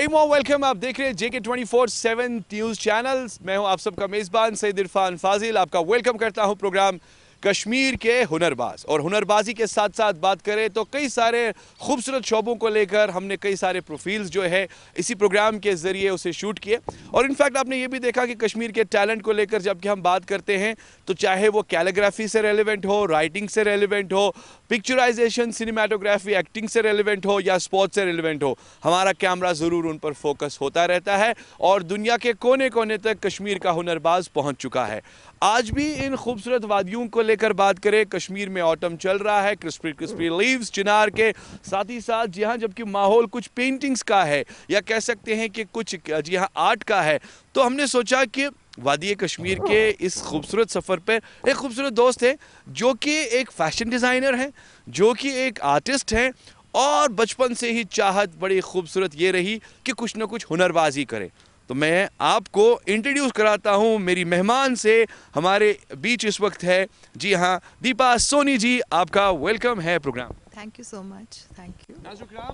Very more welcome आप देख रहे हैं JK twenty four seven news channel मैं हूं आप सबका मेज़बान सईद इरफान फाजिल आपका वेलकम करता हूं प्रोग्राम कश्मीर के हुनरबाज और हुनरबाजी के साथ साथ बात करें तो कई सारे खूबसूरत शोबों को लेकर हमने कई सारे प्रोफील्स जो है इसी प्रोग्राम के ज़रिए उसे शूट किए और इनफैक्ट आपने ये भी देखा कि कश्मीर के टैलेंट को लेकर जबकि हम बात करते हैं तो चाहे वो कैलीग्राफी से रेलिवेंट हो राइटिंग से रेलिवेंट हो पिक्चराइजेशन सिनेमाटोग्राफी एक्टिंग से रेलिवेंट हो या स्पोर्ट्स से रेलिवेंट हो हमारा कैमरा ज़रूर उन पर फोकस होता रहता है और दुनिया के कोने कोने तक कश्मीर का हुनरबाज पहुंच चुका है आज भी इन खूबसूरत वादियों को लेकर बात करें कश्मीर में ऑटम चल रहा है क्रिस्पी क्रिस्पी लीव्स चिनार के साथ ही साथ जी हाँ जबकि माहौल कुछ पेंटिंग्स का है या कह सकते हैं कि कुछ जी हाँ आर्ट का है तो हमने सोचा कि वादी कश्मीर के इस खूबसूरत सफ़र पर एक खूबसूरत दोस्त है जो कि एक फ़ैशन डिज़ाइनर है जो कि एक आर्टिस्ट हैं और बचपन से ही चाहत बड़ी खूबसूरत ये रही कि कुछ ना कुछ हुनरबाजी करे तो मैं आपको इंट्रोड्यूस कराता हूँ मेरी मेहमान से हमारे बीच इस वक्त है जी हाँ दीपा सोनी जी आपका वेलकम है program thank you so much thank you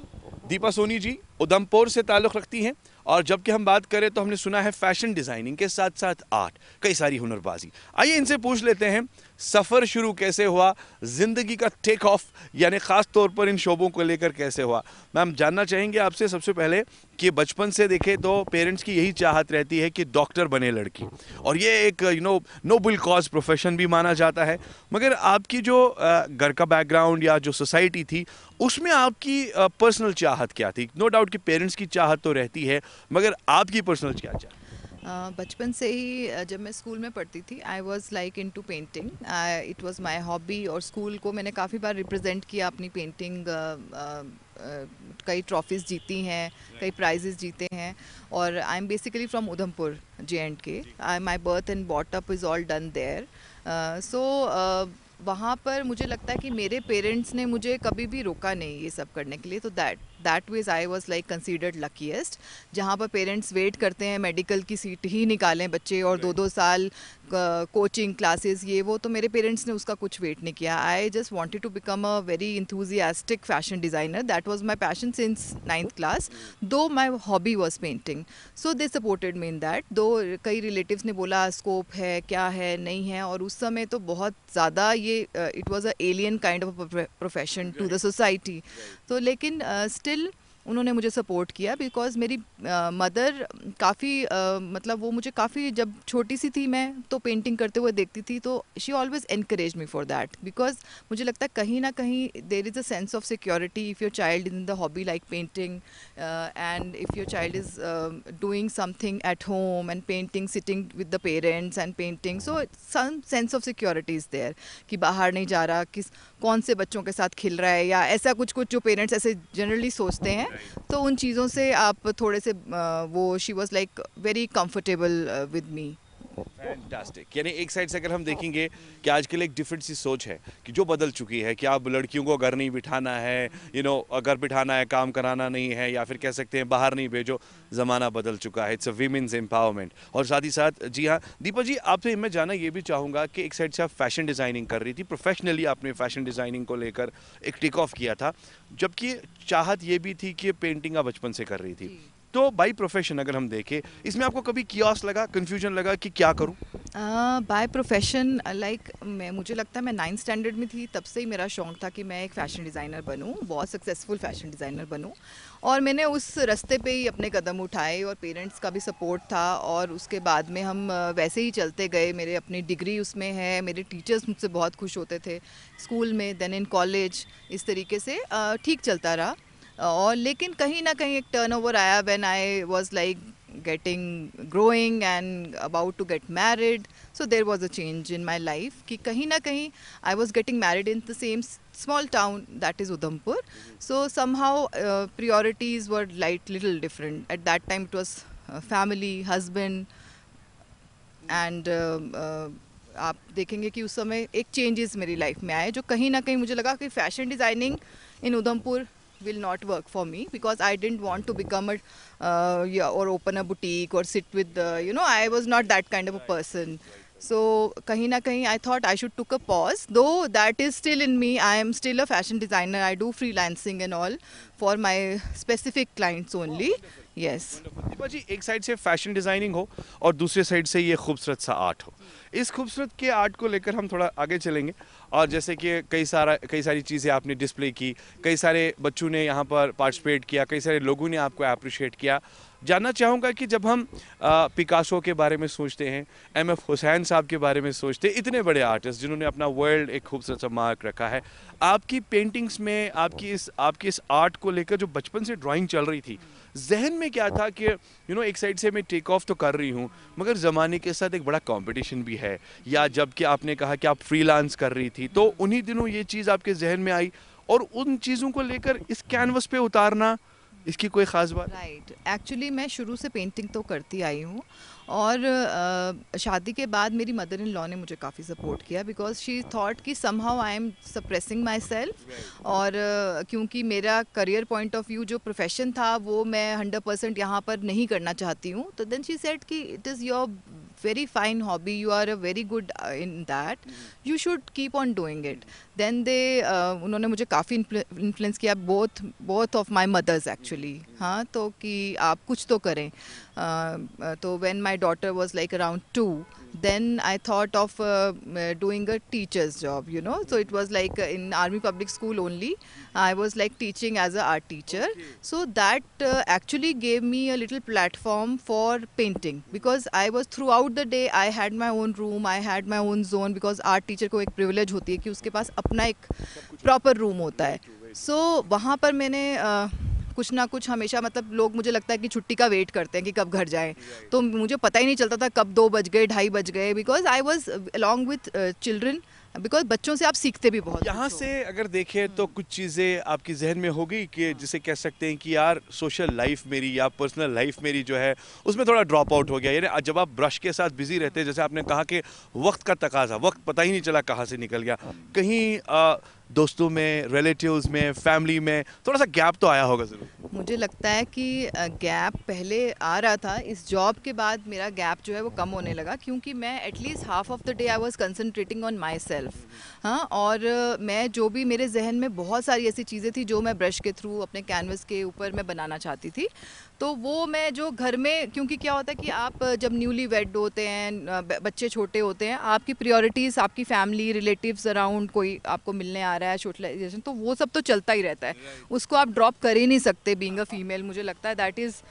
Deepa Soni ji Udhampur से ताल्लुक़ रखती हैं और जबकि हम बात करें तो हमने सुना है फैशन डिज़ाइनिंग के साथ साथ आर्ट कई सारी हुनरबाजी आइए इनसे पूछ लेते हैं सफ़र शुरू कैसे हुआ ज़िंदगी का टेक ऑफ यानी ख़ास तौर पर इन शोबों को लेकर कैसे हुआ मैम जानना चाहेंगे आपसे सबसे पहले कि बचपन से देखे तो पेरेंट्स की यही चाहत रहती है कि डॉक्टर बने लड़की और ये एक you know noble cause profession भी माना जाता है मगर आपकी जो घर का बैकग्राउंड या जो सोसाइटी थी उसमें आपकी पर्सनल चाहत क्या थी नो no डाउट कि पेरेंट्स की चाहत तो रहती है मगर आपकी पर्सनल क्या चाह बचपन से ही जब मैं स्कूल में पढ़ती थी I was like into painting it was my hobby और स्कूल को मैंने काफ़ी बार रिप्रेजेंट किया अपनी पेंटिंग कई ट्रॉफीज़ जीती हैं कई प्राइजेज जीते हैं और I am basically from Udhampur J and K I my birth and brought up is all done there so वहाँ पर मुझे लगता है कि मेरे पेरेंट्स ने मुझे कभी भी रोका नहीं ये सब करने के लिए तो that that ways I was like considered luckiest जहाँ पर पेरेंट्स वेट करते हैं मेडिकल की सीट ही निकालें बच्चे और दो दो साल कोचिंग क्लासेस ये वो तो मेरे पेरेंट्स ने उसका कुछ वेट नहीं किया I just wanted to become a very enthusiastic fashion designer that was my passion since ninth class though my hobby was painting so they supported me in that though कई relatives ने बोला scope है क्या है नहीं है और उस समय तो बहुत ज़्यादा ये it was a alien kind of profession to the society तो लेकिन स्टिल uh, उन्होंने मुझे सपोर्ट किया बिकॉज मेरी मदर काफ़ी मतलब वो मुझे काफ़ी जब छोटी सी थी मैं तो पेंटिंग करते हुए देखती थी तो she always encourage me for that because मुझे लगता है कहीं ना कहीं there is a sense of security if your child in the hobby like painting and if your child is doing something at home and painting sitting with the parents and painting so some sense of security is there कि बाहर नहीं जा रहा किस कौन से बच्चों के साथ खिल रहा है या ऐसा कुछ कुछ जो पेरेंट्स ऐसे जनरली सोचते हैं तो उन चीज़ों से आप थोड़े से वो she was like very comfortable with me fantastic यानी एक साइड से अगर हम देखेंगे कि आज के लिए एक डिफरेंट सी सोच है कि जो बदल चुकी है कि आप लड़कियों को घर नहीं बिठाना है यू नो घर बिठाना है काम कराना नहीं है या फिर कह सकते हैं बाहर नहीं भेजो ज़माना बदल चुका है इट्स अ वीमेंस एम्पावरमेंट और साथ ही साथ जी हाँ दीपा जी आपसे मैं जाना ये भी चाहूँगा कि एक साइड से आप फैशन डिज़ाइनिंग कर रही थी प्रोफेशनली आपने फैशन डिज़ाइनिंग को लेकर एक टेक ऑफ किया था जबकि चाहत ये भी थी कि पेंटिंग आप बचपन से कर रही थी तो बाई प्रोफेशन अगर हम देखें इसमें आपको कभी कियास लगा कन्फ्यूजन लगा कि क्या करूँ बाय प्रोफेशन लाइक मैं मुझे लगता है मैं नाइन्थ स्टैंडर्ड में थी तब से ही मेरा शौक था कि मैं एक फ़ैशन डिज़ाइनर बनूँ बहुत सक्सेसफुल फ़ैशन डिज़ाइनर बनूँ और मैंने उस रास्ते पे ही अपने कदम उठाए और पेरेंट्स का भी सपोर्ट था और उसके बाद में हम वैसे ही चलते गए मेरे अपनी डिग्री उसमें है मेरे टीचर्स मुझसे बहुत खुश होते थे स्कूल में देन इन कॉलेज इस तरीके से ठीक चलता रहा और लेकिन कहीं ना कहीं एक टर्न ओवर आया when I was like getting growing and about to get married so there was a change in my life कि कहीं ना कहीं I was getting married in the same small town that is Udhampur so somehow uh, were light little different at that time time it was uh, family, uh, uh, आप देखेंगे कि उस समय एक चेंजेस मेरी लाइफ में आए जो कहीं ना कहीं मुझे लगा कि fashion designing in Udhampur will not work for me because I didn't want to become a uh, yeah, or open a boutique or sit with the you know I was not that kind of a person. So kahin na kahin I thought I should took a pause. Though that is still in me. I am still a fashion designer. I do freelancing and all for my specific clients only. Yes Deepa ji एक side से fashion designing हो और दूसरे side से ये खूबसूरत सा art हो इस खूबसूरत के आर्ट को लेकर हम थोड़ा आगे चलेंगे और जैसे कि कई सारा कई सारी चीज़ें आपने डिस्प्ले की कई सारे बच्चों ने यहाँ पर पार्टिसिपेट किया कई सारे लोगों ने आपको अप्रिशिएट किया जानना चाहूँगा कि जब हम पिकासो के बारे में सोचते हैं एम एफ हुसैन साहब के बारे में सोचते हैं इतने बड़े आर्टिस्ट जिन्होंने अपना वर्ल्ड एक खूबसूरत सा मार्क रखा है आपकी पेंटिंग्स में आपकी इस आपकी इस आर्ट को लेकर जो बचपन से ड्राइंग चल रही थी जहन में क्या था कि यू नो एक साइड से मैं टेक ऑफ तो कर रही हूँ मगर ज़माने के साथ एक बड़ा कॉम्पिटिशन भी है या जबकि आपने कहा कि आप फ्रीलांस कर रही थी तो उन्हीं दिनों ये चीज़ आपके जहन में आई और उन चीज़ों को लेकर इस कैनवस पे उतारना इसकी कोई ख़ास बात राइट एक्चुअली मैं शुरू से पेंटिंग तो करती आई हूँ और uh, शादी के बाद मेरी मदर इन लॉ ने मुझे काफ़ी सपोर्ट किया बिकॉज शी थॉट कि somehow I am suppressing myself और uh, क्योंकि मेरा करियर पॉइंट ऑफ व्यू जो प्रोफेशन था वो मैं हंड्रेड परसेंट यहाँ पर नहीं करना चाहती हूँ तो देन शी सेट कि it is your very fine hobby you are a very good uh, in that mm-hmm. you should keep on doing it mm-hmm. then they uh, mujhe kafi काफ़ी influence किया both both of my mothers actually mm-hmm. हाँ to ki aap kuch to kare uh, to when my daughter was like around 2 mm-hmm. then I thought of uh, doing a teacher's job, you know. So it was like in Army Public School only, I was like teaching as a art teacher. Okay. So that uh, actually gave me a little platform for painting because I was throughout the day, I had my own room, I had my own zone because art teacher ko ek privilege hoti hai ki uske paas apna ek proper room hota hai So wahan par maine uh, कुछ ना कुछ हमेशा मतलब लोग मुझे लगता है कि छुट्टी का वेट करते हैं कि कब घर जाएं तो मुझे पता ही नहीं चलता था कब दो बज गए ढाई बज गए because I was along with children because बच्चों से आप सीखते भी बहुत यहाँ से अगर देखें तो हम्म। कुछ चीज़ें आपकी जहन में होगी कि हाँ। जिसे कह सकते हैं कि यार सोशल लाइफ मेरी या पर्सनल लाइफ मेरी जो है उसमें थोड़ा ड्रॉप आउट हो गया यानी जब आप ब्रश के साथ बिजी रहते हैं जैसे आपने कहा कि वक्त का तकाजा वक्त पता ही नहीं चला कहाँ से निकल गया हाँ। कहीं दोस्तों में रिलेटिव्स में फैमिली में थोड़ा सा गैप तो आया होगा ज़रूर मुझे लगता है कि गैप पहले आ रहा था इस जॉब के बाद मेरा गैप जो है वो कम होने लगा क्योंकि मैं at least half of the day I was concentrating on myself हाँ और मैं जो भी मेरे जहन में बहुत सारी ऐसी चीज़ें थी जो मैं ब्रश के थ्रू अपने कैनवस के ऊपर मैं बनाना चाहती थी तो वो मैं जो घर में क्योंकि क्या होता है कि आप जब न्यूली वेड होते हैं बच्चे छोटे होते हैं आपकी प्रियोरिटीज़ आपकी फैमिली रिलेटिव्स अराउंड कोई आपको मिलने आ आ रहा है सोशलाइजेशन तो वो सब तो चलता ही रहता है उसको आप ड्रॉप कर ही नहीं सकते बींग अ फीमेल मुझे लगता है that is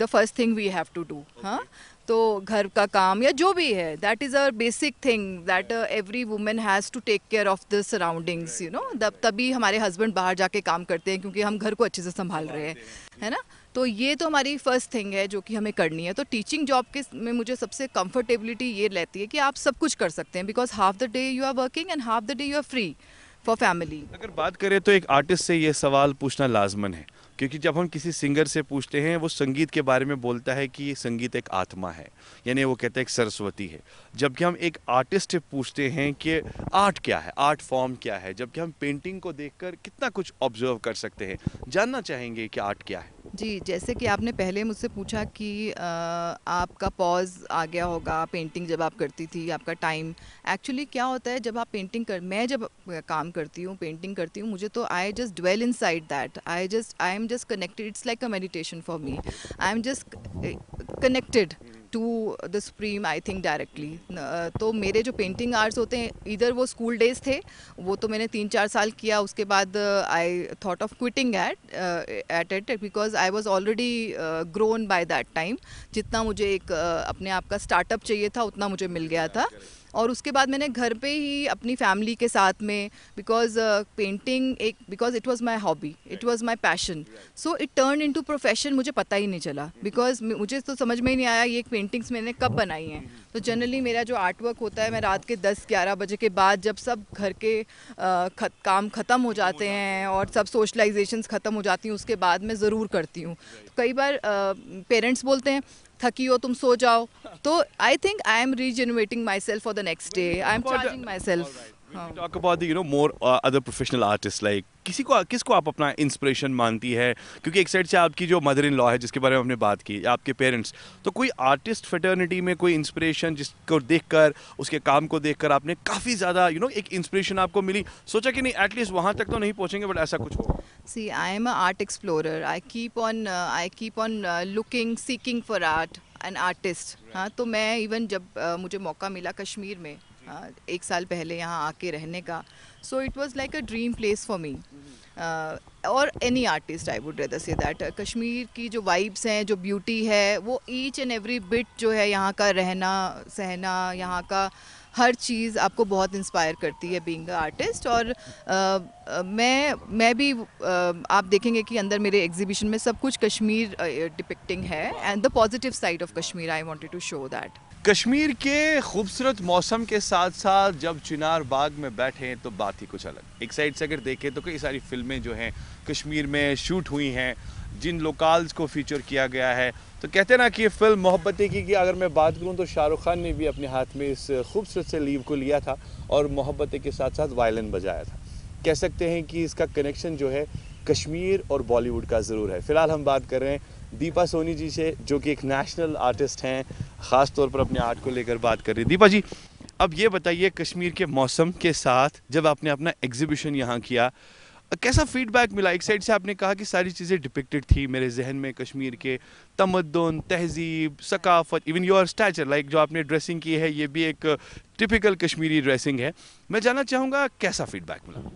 the first thing we have to do हाँ तो घर का काम या जो भी है that is our basic thing that every women has to take care of the surroundings you know तभी हमारे हस्बैंड बाहर जाके काम करते हैं क्योंकि हम घर को अच्छे से संभाल रहे हैं है ना तो ये तो हमारी फर्स्ट थिंग है जो कि हमें करनी है तो टीचिंग जॉब के में मुझे सबसे कंफर्टेबिलिटी ये रहती है कि आप सब कुछ कर सकते हैं because half the day you are working and half the day you are free for family अगर बात करें तो एक आर्टिस्ट से ये सवाल पूछना लाजमन है क्योंकि जब हम किसी सिंगर से पूछते हैं वो संगीत के बारे में बोलता है कि संगीत एक आत्मा है यानी वो कहते हैं एक सरस्वती है जबकि हम एक आर्टिस्ट से पूछते हैं कि आर्ट क्या है आर्ट फॉर्म क्या है जबकि हम पेंटिंग को देखकर कितना कुछ ऑब्जर्व कर सकते हैं जानना चाहेंगे कि आर्ट क्या है जी जैसे कि आपने पहले मुझसे पूछा कि आ, आपका पॉज आ गया होगा पेंटिंग जब आप करती थी आपका टाइम एक्चुअली क्या होता है जब आप पेंटिंग कर मैं जब काम करती हूँ पेंटिंग करती हूँ मुझे तो I just dwell inside that I just I am just connected it's like a meditation for me I am just connected to the supreme I think directly तो मेरे जो पेंटिंग आर्ट्स होते हैं इधर वो स्कूल डेज थे वो तो मैंने तीन चार साल किया उसके बाद I thought of quitting at at at because I was already grown by that time जितना मुझे एक uh, अपने आप का स्टार्टअप चाहिए था उतना मुझे मिल गया था और उसके बाद मैंने घर पे ही अपनी फैमिली के साथ में बिकॉज पेंटिंग uh, एक because it was my hobby it was my passion so it turn into profession मुझे पता ही नहीं चला बिकॉज मुझे तो समझ में ही नहीं आया ये पेंटिंग्स मैंने कब बनाई हैं तो जनरली मेरा जो आर्ट वर्क होता है मैं रात के 10 ग्यारह बजे के बाद जब सब घर के आ, uh, खत, काम ख़त्म हो जाते हैं और सब सोशलाइजेशन ख़त्म हो जाती हैं उसके बाद मैं ज़रूर करती हूँ तो कई बार पेरेंट्स uh, बोलते हैं थकी हो तुम सो जाओ तो I think I am regenerating myself for the next day I am charging myself talk about you know more other professional artist like किसी को किसको आप अपना इंस्पिरेशन मानती है क्योंकि एक साइड से आपकी जो मदर इन लॉ है जिसके बारे में हमने बात की आपके पेरेंट्स तो कोई आर्टिस्ट फेटर्निटी में कोई इंस्पिरेशन जिसको देखकर उसके काम को देखकर आपने काफ़ी ज़्यादा यू नो एक इंस्पिरेशन आपको मिली सोचा कि नहीं एटलीस्ट वहाँ तक तो नहीं पहुँचेंगे बट ऐसा कुछ हो see I am an art explorer. I keep on, uh, I keep on uh, looking, seeking for art, हाँ तो मैं इवन जब uh, मुझे मौका मिला कश्मीर में एक साल पहले यहाँ आके रहने का so it was like a dream place for me और any artist I would rather say that Kashmir की जो वाइब्स हैं जो ब्यूटी है वो ईच एंड एवरी बिट जो है यहाँ का रहना सहना यहाँ का हर चीज़ आपको बहुत इंस्पायर करती है बींग आर्टिस्ट और आ, आ, मैं मैं भी आ, आप देखेंगे कि अंदर मेरे एग्जीबिशन में सब कुछ कश्मीर डिपिक्टिंग है and the positive side of Kashmir I wanted to show that Kashmir के खूबसूरत मौसम के साथ साथ जब चिनार बाग में बैठे तो बात ही कुछ अलग एक साइड से अगर देखें तो कई सारी फिल्में जो हैं कश्मीर में शूट हुई हैं जिन लोकल्स को फीचर किया गया है तो कहते हैं ना कि ये फिल्म मोहब्बतें की, की अगर मैं बात करूँ तो शाहरुख खान ने भी अपने हाथ में इस खूबसूरत से लीव को लिया था और मोहब्बतें के साथ साथ वायलिन बजाया था कह सकते हैं कि इसका कनेक्शन जो है कश्मीर और बॉलीवुड का ज़रूर है फ़िलहाल हम बात कर रहे हैं दीपा सोनी जी से जो कि एक नेशनल आर्टिस्ट हैं ख़ास तौर पर अपने आर्ट को लेकर बात कर रही दीपा जी अब ये बताइए कश्मीर के मौसम के साथ जब आपने अपना एग्जीबिशन यहाँ किया कैसा फीडबैक मिला एक साइड से आपने कहा कि सारी चीज़ें डिपिक्टेड थी मेरे जहन में कश्मीर के तमदन तहजीब सकाफत इवन योर स्टैचर लाइक जो आपने ड्रेसिंग की है ये भी एक टिपिकल कश्मीरी ड्रेसिंग है मैं जानना चाहूँगा कैसा फीडबैक मिला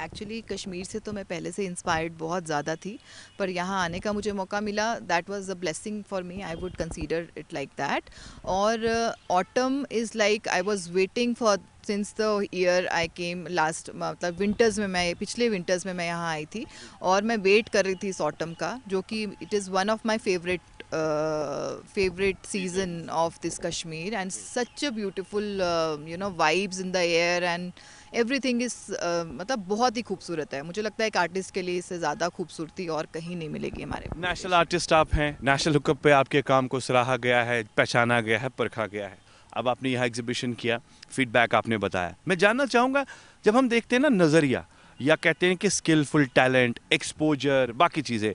एक्चुअली कश्मीर से तो मैं पहले से इंस्पायर्ड बहुत ज़्यादा थी पर यहाँ आने का मुझे मौका मिला that was a blessing for me I would consider it like that और autumn is like I was waiting for since the year I came last मतलब विंटर्स में मैं पिछले विंटर्स में मैं यहाँ आई थी और मैं वेट कर रही थी इस ऑटम का जो कि it is one of my favourite uh, favorite season of this Kashmir and such a beautiful uh, you know vibes in the air and everything is uh, मतलब बहुत ही खूबसूरत है मुझे लगता है एक आर्टिस्ट के लिए इससे ज़्यादा खूबसूरती और कहीं नहीं मिलेगी हमारे नेशनल आर्टिस्ट आप हैं नेशनल हुकअप पे आपके काम को सराहा गया है पहचाना गया है परखा गया है अब आपने यहाँ एग्जीबिशन किया फीडबैक आपने बताया मैं जानना चाहूँगा जब हम देखते हैं ना नज़रिया या कहते हैं कि स्किलफुल टैलेंट एक्सपोजर बाकी चीज़ें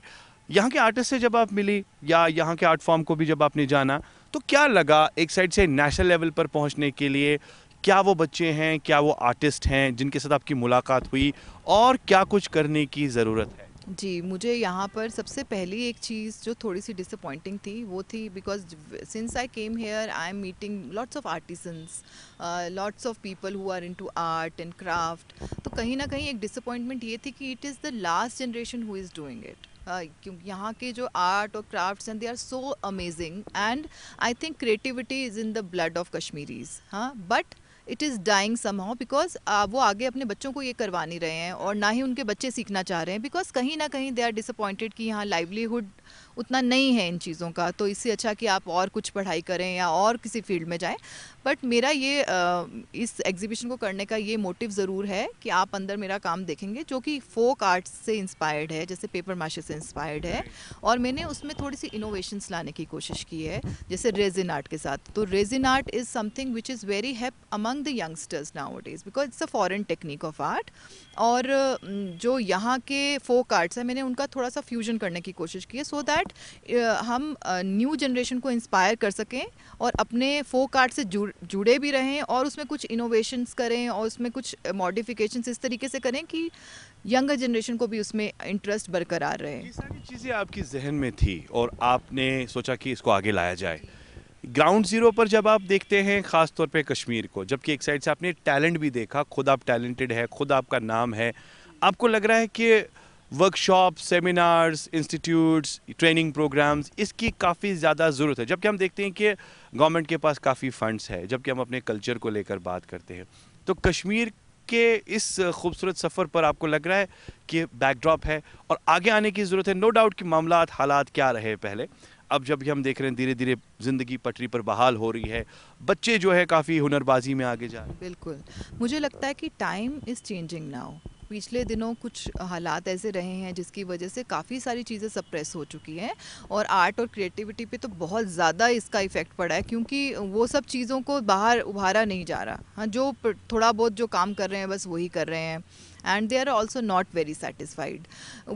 यहाँ के आर्टिस्ट से जब आप मिली या यहाँ के आर्ट फॉर्म को भी जब आपने जाना तो क्या लगा एक साइड से नेशनल लेवल पर पहुँचने के लिए क्या वो बच्चे हैं क्या वो आर्टिस्ट हैं जिनके साथ आपकी मुलाकात हुई और क्या कुछ करने की ज़रूरत है जी मुझे यहाँ पर सबसे पहली एक चीज़ जो थोड़ी सी डिसअपॉइंटिंग थी वो थी because since I came here I am meeting lots of artisans lots of people who are into art and craft तो कहीं ना कहीं एक डिसअपॉइंटमेंट ये थी कि it is the last generation who is doing it क्योंकि यहाँ के जो आर्ट और craft and they are so amazing and I think creativity is in the blood of Kashmiris हाँ but it is dying some how because वो आगे अपने बच्चों को ये करवा नहीं रहे हैं और ना ही उनके बच्चे सीखना चाह रहे हैं बिकॉज कहीं ना कहीं दे आर डिसअपॉइंटेड कि यहाँ लाइवलीहुड उतना नहीं है इन चीज़ों का तो इससे अच्छा कि आप और कुछ पढ़ाई करें या और किसी फील्ड में जाएँ बट मेरा ये इस एग्जीबिशन को करने का ये मोटिव ज़रूर है कि आप अंदर मेरा काम देखेंगे जो कि फोक आर्ट्स से इंस्पायर्ड है जैसे पेपर माशे से इंस्पायर्ड है और मैंने उसमें थोड़ी सी इनोवेशंस लाने की कोशिश की है जैसे रेजिन आर्ट के साथ तो resin art is something which is very hip among the youngsters now it is because it's a foreign technique of art और जो यहाँ के फोक आर्ट्स हैं मैंने उनका थोड़ा सा फ्यूजन करने की कोशिश की है सो दैट दैट uh, हम न्यू uh, जनरेशन को इंस्पायर कर सकें और अपने फोक आर्ट से जुड़ जुड़े भी रहें और उसमें कुछ इनोवेशंस करें और उसमें कुछ मॉडिफिकेशंस uh, इस तरीके से करें कि यंगर जनरेशन को भी उसमें इंटरेस्ट बरकरार रहे सारी चीज़ें आपकी जहन में थी और आपने सोचा कि इसको आगे लाया जाए ग्राउंड ज़ीरो पर जब आप देखते हैं ख़ास तौर पे कश्मीर को जबकि एक साइड से आपने टैलेंट भी देखा खुद आप टैलेंटेड है खुद आपका नाम है आपको लग रहा है कि workshop seminars institutes training programmes इसकी काफ़ी ज़्यादा ज़रूरत है जबकि हम देखते हैं कि गवर्नमेंट के पास काफ़ी फंड्स है जबकि हम अपने कल्चर को लेकर बात करते हैं तो कश्मीर के इस खूबसूरत सफ़र पर आपको लग रहा है कि बैकड्रॉप है और आगे आने की ज़रूरत है नो डाउट कि मामला हालात क्या रहे पहले अब जब हम देख रहे हैं धीरे धीरे ज़िंदगी पटरी पर बहाल हो रही है बच्चे जो है काफ़ी हुनरबाजी में आगे जा रहे हैं बिल्कुल मुझे लगता है कि टाइम इज़ चेंजिंग नाउ पिछले दिनों कुछ हालात ऐसे रहे हैं जिसकी वजह से काफ़ी सारी चीज़ें सप्रेस हो चुकी हैं और आर्ट और क्रिएटिविटी पे तो बहुत ज़्यादा इसका इफ़ेक्ट पड़ा है क्योंकि वो सब चीज़ों को बाहर उभारा नहीं जा रहा हाँ जो थोड़ा बहुत जो काम कर रहे हैं बस वही कर रहे हैं and they are also not very satisfied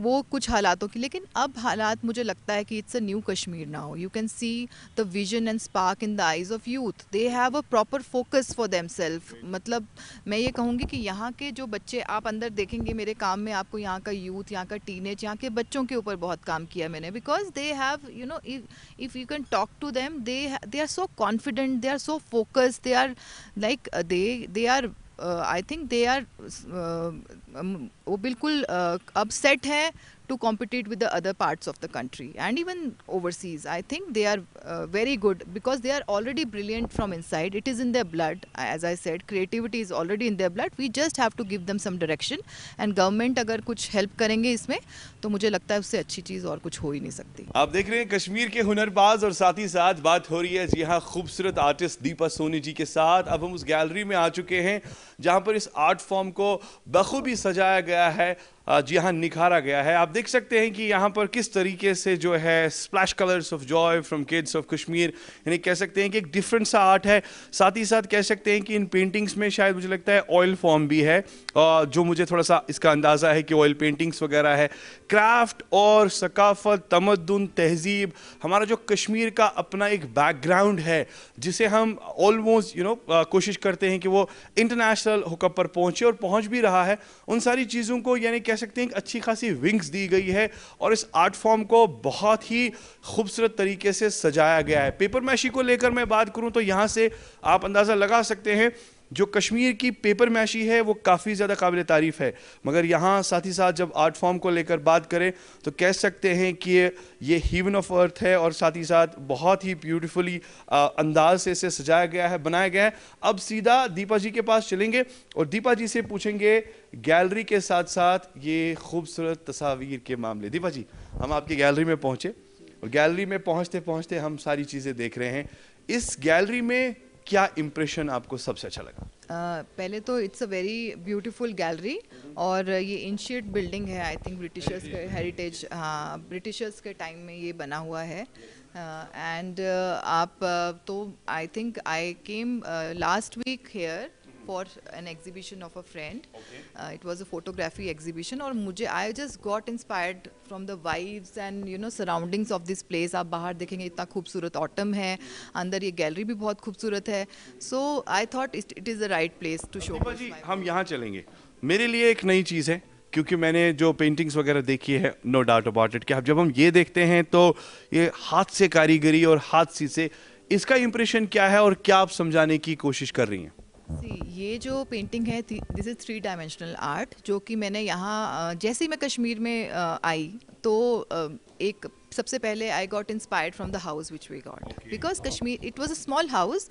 वो कुछ हालातों की लेकिन अब हालात मुझे लगता है कि it's a new Kashmir now you can see the vision and spark in the eyes of youth they have a proper focus for themselves मतलब मैं ये कहूँगी कि यहाँ के जो बच्चे आप अंदर देखेंगे मेरे काम में आपको यहाँ का यूथ यहाँ का टीन एज यहाँ के बच्चों के ऊपर बहुत काम किया मैंने because they have you know if you can talk to them they they are so confident they are so focus they are like they they are I think they are वो बिल्कुल uh, अपसेट हैं to compete with the other parts of the country and even overseas. I think they are uh, very good because they are already brilliant from inside. It is in their blood. As I said, creativity is already in their blood. We just have to give them some direction and government agar kuch help karenge isme to mujhe lagta hai usse achhi cheez aur kuch ho hi nahi sakti aap dekh rahe hain kashmir ke hunarbaz aur साथ hi साथ baat ho rahi hai yahan khoobsurat artist deepa soni ji ke के ab hum us gallery mein aa chuke hain jahan par is art form ko को sajaya gaya hai जी यहाँ निखारा गया है आप देख सकते हैं कि यहाँ पर किस तरीके से जो है splash colours of joy from kids of Kashmir यानी कह सकते हैं कि एक डिफरेंट सा आर्ट है साथ ही साथ कह सकते हैं कि इन पेंटिंग्स में शायद मुझे लगता है ऑयल फॉर्म भी है जो मुझे थोड़ा सा इसका अंदाज़ा है कि ऑयल पेंटिंग्स वगैरह है क्राफ्ट और सकाफत तमदन तहजीब हमारा जो कश्मीर का अपना एक बैकग्राउंड है जिसे हम ऑलमोस्ट यू नो कोशिश करते हैं कि वो इंटरनेशनल हुकअप पर पहुंचे और पहुंच भी रहा है उन सारी चीज़ों को यानी कह सकते हैं कि अच्छी खासी विंग्स दी गई है और इस आर्ट फॉर्म को बहुत ही खूबसूरत तरीके से सजाया गया है पेपर मैशी को लेकर मैं बात करूँ तो यहाँ से आप अंदाज़ा लगा सकते हैं जो कश्मीर की पेपर मैशी है वो काफ़ी ज़्यादा काबिल तारीफ़ है मगर यहाँ साथ ही साथ जब आर्ट फॉर्म को लेकर बात करें तो कह सकते हैं कि ये हीवन ऑफ अर्थ है और साथ ही साथ बहुत ही ब्यूटिफुली अंदाज से इसे सजाया गया है बनाया गया है अब सीधा दीपा जी के पास चलेंगे और दीपा जी से पूछेंगे गैलरी के साथ साथ ये खूबसूरत तस्वीर के मामले दीपा जी हम आपकी गैलरी में पहुँचे और गैलरी में पहुँचते पहुँचते हम सारी चीज़ें देख रहे हैं इस गैलरी में क्या इम्प्रेशन आपको सबसे अच्छा लगा Uh, पहले तो it's a very beautiful gallery और ये इंशियट बिल्डिंग है आई थिंक ब्रिटिशर्स के हेरिटेज हाँ ब्रिटिशर्स के टाइम में ये बना हुआ है एंड uh, uh, आप uh, तो I think I came last week here for an exhibition of a friend it was a photography exhibition और मुझे I just got inspired from the vibes and you know surroundings of this place आप बाहर देखेंगे इतना खूबसूरत autumn है अंदर ये गैलरी भी बहुत खूबसूरत है so I thought it is the right place to show जी हम यहाँ चलेंगे मेरे लिए एक नई चीज़ है क्योंकि मैंने जो पेंटिंग्स वगैरह देखी है नो डाउट अबाउट इट कि अब जब हम ये देखते हैं तो ये हाथ से कारीगरी और हाथ सी से इसका इम्प्रेशन क्या है और क्या आप समझाने की कोशिश कर रही हैं ये जो पेंटिंग है this is three dimensional art जो कि मैंने यहाँ जैसे ही मैं कश्मीर में आई तो एक सबसे पहले I got inspired from the house which we got because Kashmir it was a small house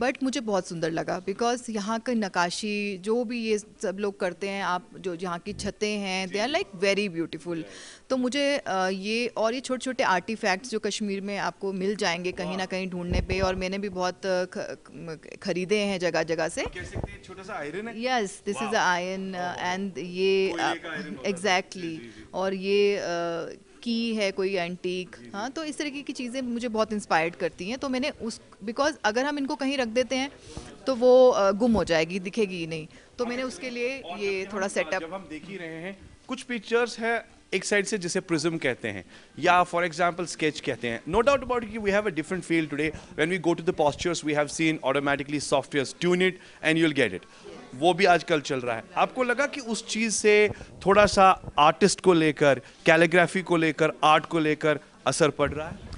but मुझे बहुत सुंदर लगा बिकॉज यहाँ का नकाशी जो भी ये सब लोग करते हैं आप जो यहाँ की छतें हैं they are like very beautiful तो मुझे uh, ये और ये छोटे छोटे आर्टिफैक्ट्स जो कश्मीर में आपको मिल जाएंगे कहीं ना कहीं ढूंढने पे और मैंने भी बहुत खरीदे हैं जगह जगह से yes this is iron and ये एग्जैक्टली uh, exactly, और ये uh, की है कोई एंटीक हाँ तो इस तरीके की चीज़ें मुझे बहुत इंस्पायर्ड करती हैं तो मैंने उस बिकॉज अगर हम इनको कहीं रख देते हैं तो वो गुम हो जाएगी दिखेगी ही नहीं तो मैंने उसके लिए ये थोड़ा सेटअप हम देख ही रहे हैं कुछ पिक्चर्स है एक साइड से जिसे प्रिज्म कहते हैं या फॉर एग्जाम्पल स्केच कहते हैं नो डाउट अबाउट कि we have a different field today when we go to the postures we have seen automatically software tune it and you will get it वो भी आजकल चल रहा है आपको लगा कि उस चीज़ से थोड़ा सा आर्टिस्ट को लेकर कैलीग्राफी को लेकर आर्ट को लेकर असर पड़ रहा है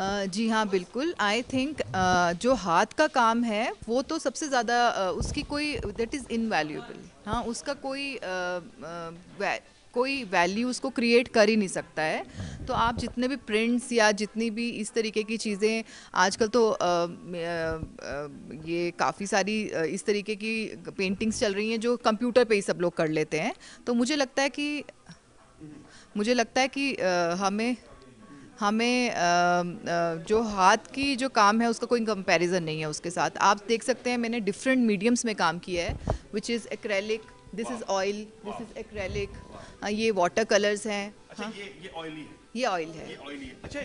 Uh, जी हाँ बिल्कुल आई थिंक uh, जो हाथ का काम है वो तो सबसे ज़्यादा uh, उसकी कोई दैट इज़ इनवैल्यूएबल हाँ उसका कोई कोई वैल्यू उसको क्रिएट कर ही नहीं सकता है तो आप जितने भी प्रिंट्स या जितनी भी इस तरीके की चीज़ें आजकल तो आ, आ, ये काफ़ी सारी इस तरीके की पेंटिंग्स चल रही हैं जो कंप्यूटर पे ही सब लोग कर लेते हैं तो मुझे लगता है कि मुझे लगता है कि आ, हमें हमें आ, आ, जो हाथ की जो काम है उसका कोई कंपैरिजन नहीं है उसके साथ आप देख सकते हैं मैंने डिफरेंट मीडियम्स में काम किया है which is acrylic this is oil this is acrylic हाँ, ये वाटर कलर्स हैं अच्छा, हाँ? ये ये ऑयली है ये ऑयल है ये ऑयली है अच्छा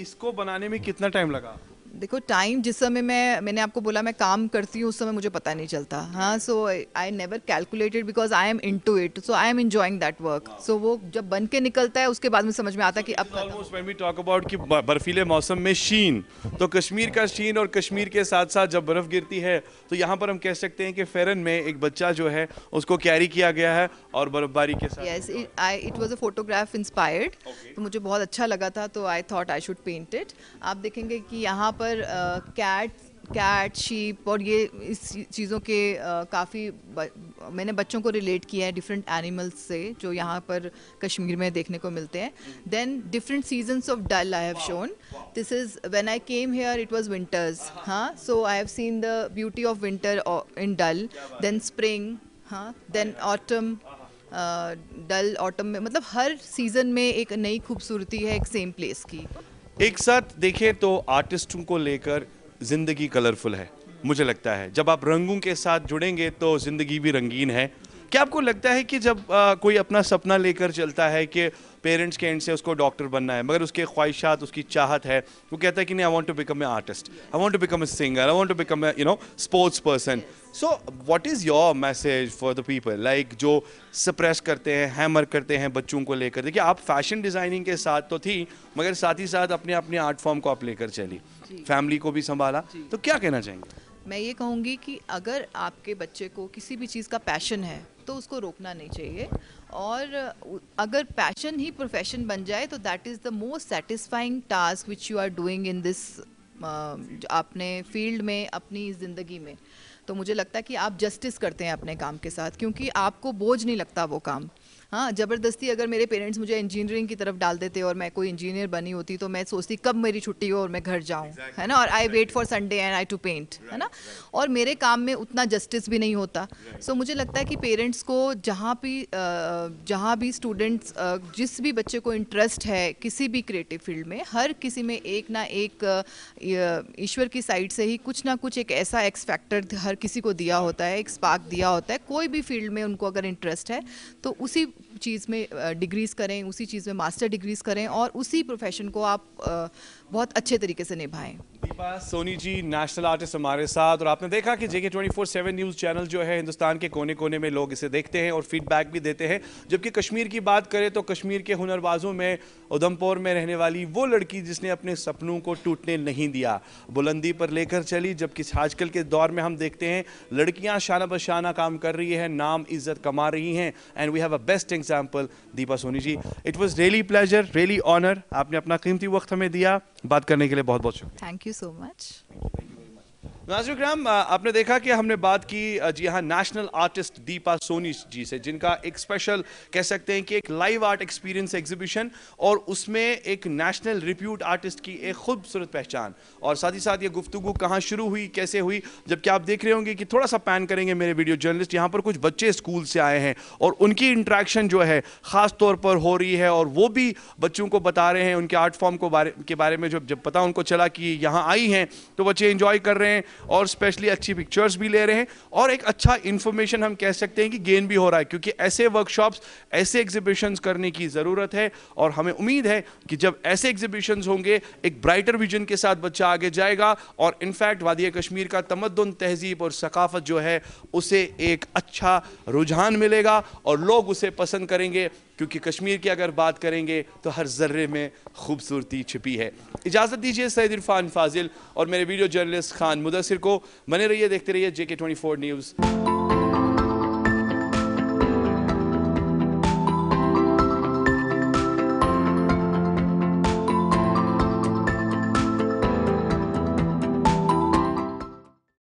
इसको बनाने में कितना टाइम लगा देखो टाइम जिस समय मैं मैंने आपको बोला मैं काम करती हूँ उस समय मुझे पता नहीं चलता हाँ so I never calculated because I am into it so I am enjoying that work so वो जब बन के निकलता है उसके बाद में समझ में आता है कि अब टॉक अबाउट कि बर्फीले मौसम में शीन तो कश्मीर का शीन और कश्मीर के साथ साथ जब बर्फ़ गिरती है तो यहाँ पर हम कह सकते हैं कि फेरन में एक बच्चा जो है उसको कैरी किया गया है और बर्फबारी के साथ yes it was a photograph inspired तो मुझे बहुत अच्छा लगा था तो I thought I should paint it आप देखेंगे कि यहाँ पर पर कैट कैट शीप और ये इस चीज़ों के काफ़ी मैंने बच्चों को रिलेट किया है डिफरेंट एनिमल्स से जो यहाँ पर कश्मीर में देखने को मिलते हैं then different seasons of Dal I have shown this is when I came here it was winters हाँ so I have seen the beauty of winter in Dal then spring हाँ देन ऑटम डल ऑटम में मतलब हर सीज़न में एक नई खूबसूरती है एक सेम प्लेस की एक साथ देखें तो आर्टिस्टों को लेकर ज़िंदगी कलरफुल है मुझे लगता है जब आप रंगों के साथ जुड़ेंगे तो ज़िंदगी भी रंगीन है क्या आपको लगता है कि जब आ, कोई अपना सपना लेकर चलता है कि पेरेंट्स के एंड से उसको डॉक्टर बनना है मगर उसके ख्वाहिशात उसकी चाहत है वो कहता है कि नहीं I want to become a artist I want to become a singer I want to become you know sports person so what is your message for the people like जो सप्रेस करते हैं हैमर करते हैं बच्चों को लेकर देखिए आप फैशन डिज़ाइनिंग के साथ तो थी मगर साथ ही साथ अपने अपने आर्ट फॉर्म को आप लेकर चली फैमिली को भी संभाला तो क्या कहना चाहेंगे मैं ये कहूँगी कि अगर आपके बच्चे को किसी भी चीज़ का पैशन है तो उसको रोकना नहीं चाहिए और अगर पैशन ही प्रोफेशन बन जाए तो that is the most satisfying task which you are doing in this आपने फील्ड में अपनी ज़िंदगी में तो मुझे लगता है कि आप जस्टिस करते हैं अपने काम के साथ क्योंकि आपको बोझ नहीं लगता वो काम हाँ ज़बरदस्ती अगर मेरे पेरेंट्स मुझे इंजीनियरिंग की तरफ डाल देते और मैं कोई इंजीनियर बनी होती तो मैं सोचती कब मेरी छुट्टी हो और मैं घर जाऊँ है ना और I wait for Sunday and I too paint है ना और मेरे काम में उतना जस्टिस भी नहीं होता सो so, मुझे लगता है कि पेरेंट्स को जहाँ भी जहाँ भी स्टूडेंट्स जिस भी बच्चे को इंटरेस्ट है किसी भी क्रिएटिव फील्ड में हर किसी में एक ना एक ईश्वर की साइड से ही कुछ ना कुछ एक ऐसा एक्स फैक्टर हर किसी को दिया होता है एक स्पार्क दिया होता है कोई भी फील्ड में उनको अगर इंटरेस्ट है तो उसी चीज़ में डिग्रीज़ करें उसी चीज़ में मास्टर डिग्रीज़ करें और उसी प्रोफेशन को आप बहुत अच्छे तरीके से निभाएं दीपा सोनी जी नेशनल आर्टिस्ट हमारे साथ और आपने देखा कि जेके twenty four seven news channel जो है हिंदुस्तान के कोने कोने में लोग इसे देखते हैं और फीडबैक भी देते हैं जबकि कश्मीर की बात करें तो कश्मीर के हुनरबाजों में उधमपुर में रहने वाली वो लड़की जिसने अपने सपनों को टूटने नहीं दिया बुलंदी पर लेकर चली जबकि आजकल के दौर में हम देखते हैं लड़कियाँ शाना बशाना काम कर रही है नाम इज्जत कमा रही हैं and we have a best example Deepa Soni ji it was really pleasure really honour आपने अपना कीमती वक्त हमें दिया बात करने के लिए बहुत बहुत शुक्रिया थैंक यू सो मच इक्राम आपने देखा कि हमने बात की जी हाँ नेशनल आर्टिस्ट दीपा सोनी जी से जिनका एक स्पेशल कह सकते हैं कि एक लाइव आर्ट एक्सपीरियंस एग्जीबिशन और उसमें एक नेशनल रिप्यूट आर्टिस्ट की एक खूबसूरत पहचान और साथ ही साथ ये गुफ्तु कहाँ शुरू हुई कैसे हुई जबकि आप देख रहे होंगे कि थोड़ा सा पैन करेंगे मेरे वीडियो जर्नलिस्ट यहाँ पर कुछ बच्चे स्कूल से आए हैं और उनकी इंट्रैक्शन जो है ख़ास तौर पर हो रही है और वो भी बच्चों को बता रहे हैं उनके आर्ट फॉर्म को बारे के बारे में जब जब पता उनको चला कि यहाँ आई हैं तो बच्चे इंजॉय कर रहे हैं और स्पेशली अच्छी पिक्चर्स भी ले रहे हैं और एक अच्छा इन्फॉर्मेशन हम कह सकते हैं कि गेन भी हो रहा है क्योंकि ऐसे वर्कशॉप्स ऐसे एग्जीबिशन करने की ज़रूरत है और हमें उम्मीद है कि जब ऐसे एग्जीबिशन होंगे एक ब्राइटर विजन के साथ बच्चा आगे जाएगा और इनफैक्ट वादिय कश्मीर का तमदन तहजीब और सकाफत जो है उसे एक अच्छा रुझान मिलेगा और लोग उसे पसंद करेंगे क्योंकि कश्मीर की अगर बात करेंगे तो हर जर्रे में खूबसूरती छिपी है इजाज़त दीजिए सैद इरफान फाजिल और मेरे वीडियो जर्नलिस्ट खान मुदसर को बने रहिए देखते रहिए जे के ट्वेंटी फोर न्यूज़